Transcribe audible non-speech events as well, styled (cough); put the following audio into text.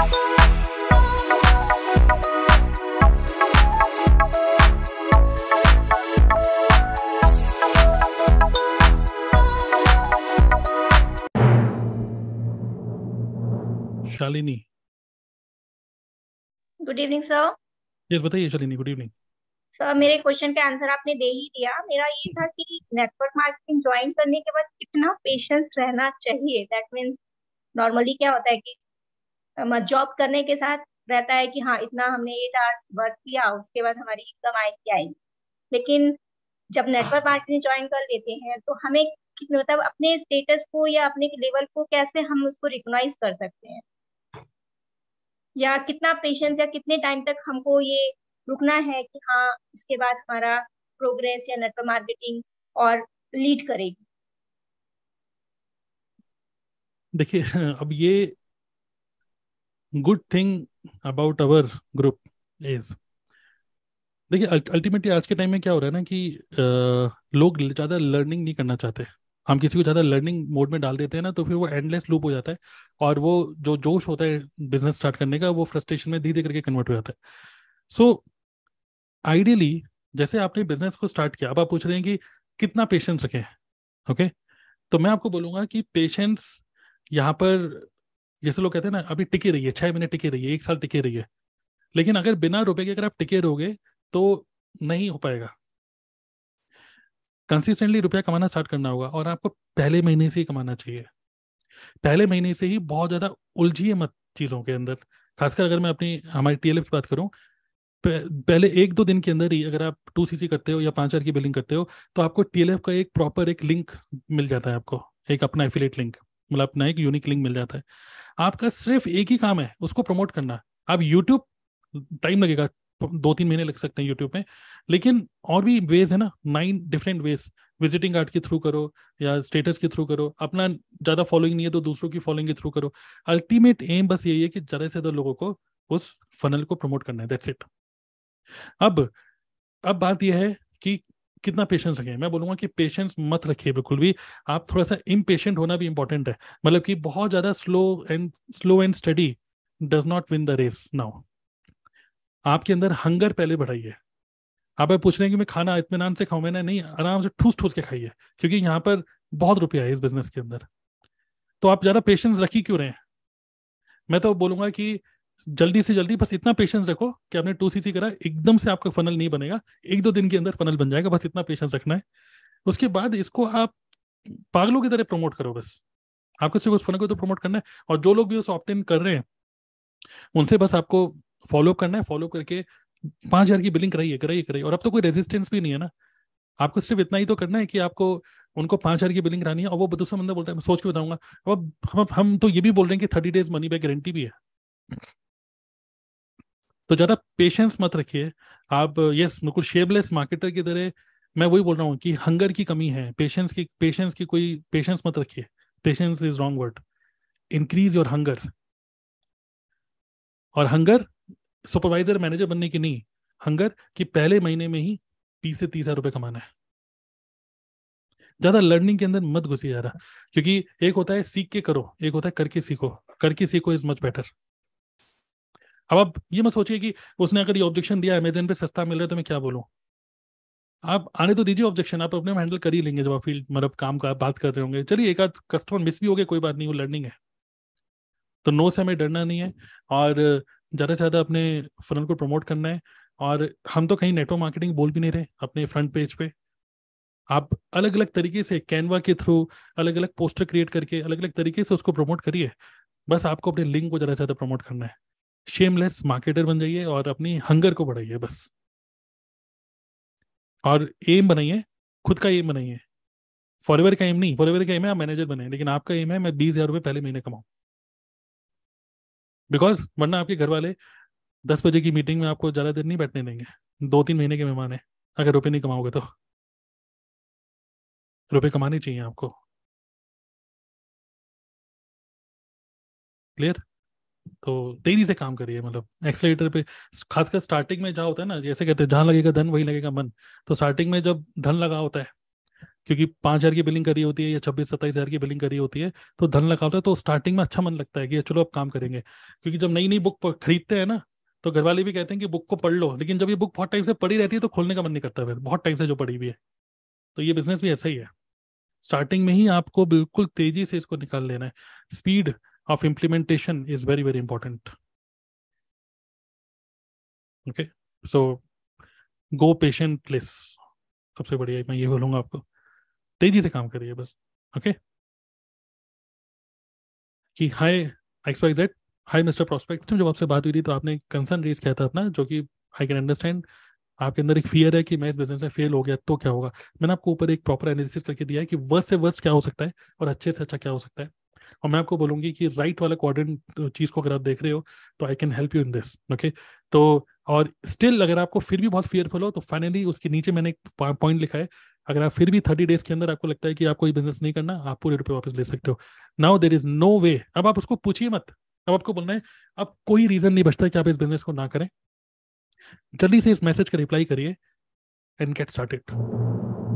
Shalini good evening sir yes बताइए Shalini good evening sir मेरे question का आंसर आपने दे ही दिया मेरा ये था कि नेटवर्क मार्केटिंग ज्वाइन करने के बाद कितना पेशेंस रहना चाहिए दैट मीन्स नॉर्मली क्या होता है कि जॉब करने के साथ रहता है कि हाँ इतना हमने एट आवर्स वर्क किया उसके बाद हमारी इनकम आएगी आएगी लेकिन जब नेटवर्क मार्केटिंग ज्वाइन कर लेते हैं तो हमें मतलब अपने स्टेटस को या अपने लेवल को कैसे हम उसको रिकोगनाइज कर सकते हैं या कितना पेशेंस या कितने टाइम तक हमको ये रुकना है कि हाँ इसके बाद हमारा प्रोग्रेस या नेटवर्क मार्केटिंग और लीड करेगी देखिए (laughs) अब ये good thing about our group is देखिए अल्टीमेटली आज के टाइम में क्या हो रहा है ना कि आ, लोग ज़्यादा लर्निंग नहीं करना चाहते हम किसी को ज़्यादा लर्निंग मोड में डाल देते हैं ना तो फिर वो एंडलेस लूप हो जाता है और वो जो जोश होता है बिजनेस स्टार्ट करने का वो फ्रस्ट्रेशन में धीरे करके कन्वर्ट हो जाता है सो so, आइडियली जैसे आपने बिजनेस को स्टार्ट किया अब आप पूछ रहे हैं कि कितना पेशेंस रखें ओके okay? तो मैं आपको बोलूंगा कि पेशेंस यहाँ पर जैसे लोग कहते हैं ना अभी टिके रहिए छह महीने टिके रहिए एक साल टिके रही है लेकिन अगर बिना रुपए के अगर आप टिके रहोगे तो नहीं हो पाएगा कंसिस्टेंटली रुपया कमाना स्टार्ट करना होगा और आपको पहले महीने से ही कमाना चाहिए पहले महीने से ही बहुत ज़्यादा उलझिए मत चीज़ों के अंदर खासकर अगर मैं अपनी हमारी टीएलएफ की बात करूं पहले एक दो दिन के अंदर ही अगर आप टू सी सी करते हो या पांच हज़ार की बिलिंग करते हो तो आपको टीएलएफ का एक प्रॉपर एक लिंक मिल जाता है आपको एक अपना एफिलेट लिंक मतलब अपना एक यूनिक लिंक मिल जाता है आपका सिर्फ एक ही काम है उसको प्रमोट करना आप यूट्यूब टाइम लगेगा दो तीन महीने लग सकते हैं यूट्यूब में लेकिन और भी वेज है ना nine different ways visiting card के थ्रू करो या स्टेटस के थ्रू करो अपना ज़्यादा फॉलोइंग नहीं है तो दूसरों की फॉलोइंग के थ्रू करो अल्टीमेट एम बस यही है कि ज़्यादा से ज़्यादा लोगों को उस फनल को प्रमोट करना है दैट्स इट अब अब बात यह है कि कितना पेशेंस रखें मैं बोलूंगा कि पेशेंस मत रखिए बिल्कुल भी आप थोड़ा सा इमपेशेंट होना भी इंपॉर्टेंट है मतलब कि बहुत ज्यादा slow and slow and steady does not win the race now आपके अंदर हंगर पहले बढ़ाइए आप पूछ रहे हैं कि मैं खाना इतमान से खाऊं मैंने नहीं आराम से ठूस ठूस के खाइए क्योंकि यहाँ पर बहुत रुपया है इस बिजनेस के अंदर तो आप ज्यादा पेशेंस रखी क्यों रहे हैं मैं तो बोलूंगा कि जल्दी से जल्दी बस इतना पेशेंस रखो कि आपने टू सी करा एकदम से आपका फनल नहीं बनेगा एक दो दिन के अंदर फनल बन जाएगा बस इतना पेशेंस रखना है उसके बाद इसको आप पागलों की तरह प्रमोट करो बस आपको सिर्फ उस फनल को तो प्रमोट करना है और जो लोग भी उस ऑप्टेन कर रहे हैं उनसे बस आपको फॉलो करना है फॉलो करके पांच हज़ार की बिलिंग कराइए कराइए कराइए और अब तो कोई रेजिस्टेंस भी नहीं है ना आपको सिर्फ इतना ही तो करना है कि आपको उनको पांच हज़ार की बिलिंग करानी है और वो दूसरा बंदा बोलता है मैं सोच के बताऊंगा अब हम हम तो ये भी बोल रहे हैं कि thirty days money back guarantee भी है तो ज़्यादा पेशेंस मत रखिए आप यस बिल्कुल शेबलेस मार्केटर की तरह मैं वही बोल रहा हूँ कि हंगर की कमी है पेशेंस की पेशेंस की कोई पेशेंस मत रखिए patience is wrong word increase your hunger और हंगर सुपरवाइजर मैनेजर बनने की नहीं हंगर कि पहले महीने में ही बीस से तीस हजार रुपए कमाना है ज्यादा लर्निंग के अंदर मत घुसी जा रहा क्योंकि एक होता है सीख के करो एक होता है करके सीखो करके सीखो इज मच बेटर अब आप ये मत सोचिए कि उसने अगर ये ऑब्जेक्शन दिया अमेजन पे सस्ता मिल रहा है तो मैं क्या बोलूँ आप आने तो दीजिए ऑब्जेक्शन आप अपने हैंडल कर ही लेंगे जब आप फील्ड मतलब काम का बात कर रहे होंगे चलिए एक आध कस्टमर मिस भी हो गया कोई बात नहीं वो लर्निंग है तो नो से हमें डरना नहीं है और ज़्यादा से ज़्यादा अपने फ्रंट को प्रमोट करना है और हम तो कहीं नेटवर्क मार्केटिंग बोल भी नहीं रहे अपने फ्रंट पेज पे आप अलग अलग तरीके से कैनवा के थ्रू अलग अलग पोस्टर क्रिएट करके अलग अलग तरीके से उसको प्रमोट करिए बस आपको अपने लिंक को ज़्यादा से ज़्यादा प्रमोट करना है शेमलेस मार्केटर बन जाइए और अपनी हंगर को बढ़ाइए बस और एम बनाइए खुद का एम बनाइए फॉरवर का एम नहीं फॉर का एम है आप मैनेजर बने लेकिन आपका एम है मैं बीस हजार रुपये पहले महीने कमाऊं बिकॉज वरना आपके घर वाले दस बजे की मीटिंग में आपको ज़्यादा देर नहीं बैठने देंगे दो तीन महीने के मेहमान है अगर रुपये नहीं कमाओगे तो रुपये कमाने चाहिए आपको क्लियर तो तेजी से काम करिए मतलब एक्सलेटर पे खासकर स्टार्टिंग में जहाँ होता है ना जैसे कहते हैं जहाँ लगेगा धन वही लगेगा मन तो स्टार्टिंग में जब धन लगा होता है क्योंकि पांच हज़ार की बिलिंग करी होती है या छब्बीस सत्ताईस हज़ार की बिलिंग करी होती है तो धन लगा होता है तो स्टार्टिंग में अच्छा मन लगता है कि चलो अब काम करेंगे क्योंकि जब नई नई बुक खरीदते हैं ना तो घर वाले भी कहते हैं कि बुक को पढ़ लो लेकिन जब ये बुक बहुत टाइम से पड़ी रहती है तो खोलने का मन नहीं करता फिर बहुत टाइम से जो पड़ी हुई है तो ये बिजनेस भी ऐसा ही है स्टार्टिंग में ही आपको बिल्कुल तेजी से इसको निकाल लेना है speed of implementation is very, very important. Okay, so go patient less. सबसे बढ़िया मैं ये बोलूंगा आपको तेजी से काम करिए बस ओके कि hi X Y Z hi mister prospect जब आपसे बात हुई थी तो आपने कंसर्न रेज किया था अपना जो कि आई कैन अंडरस्टैंड आपके अंदर एक फियर है कि मैं इस बिजनेस में फेल हो गया तो क्या होगा मैंने आपको ऊपर एक प्रॉपर एनालिसिस करके दिया है कि वर्स्ट से वर्स्ट क्या हो सकता है और अच्छे से अच्छा क्या हो सकता है और मैं आपको बोलूंगी कि राइट वाला क्वाड्रेंट तो चीज को अगर आप देख रहे हो तो I can help you in this okay तो और स्टिल अगर आपको फिर भी बहुत फेयरफुल हो तो फाइनली उसके नीचे मैंने एक पॉइंट लिखा है अगर आप फिर भी थर्टी डेज के अंदर आपको लगता है कि आपको बिजनेस नहीं करना आप पूरे रुपए वापस ले सकते हो now there is no way अब आप उसको पूछिए मत अब आपको बोलना है अब कोई रीजन नहीं बचता कि आप इस बिजनेस को ना करें जल्दी से इस मैसेज का रिप्लाई करिए एंड गेट स्टार्टेड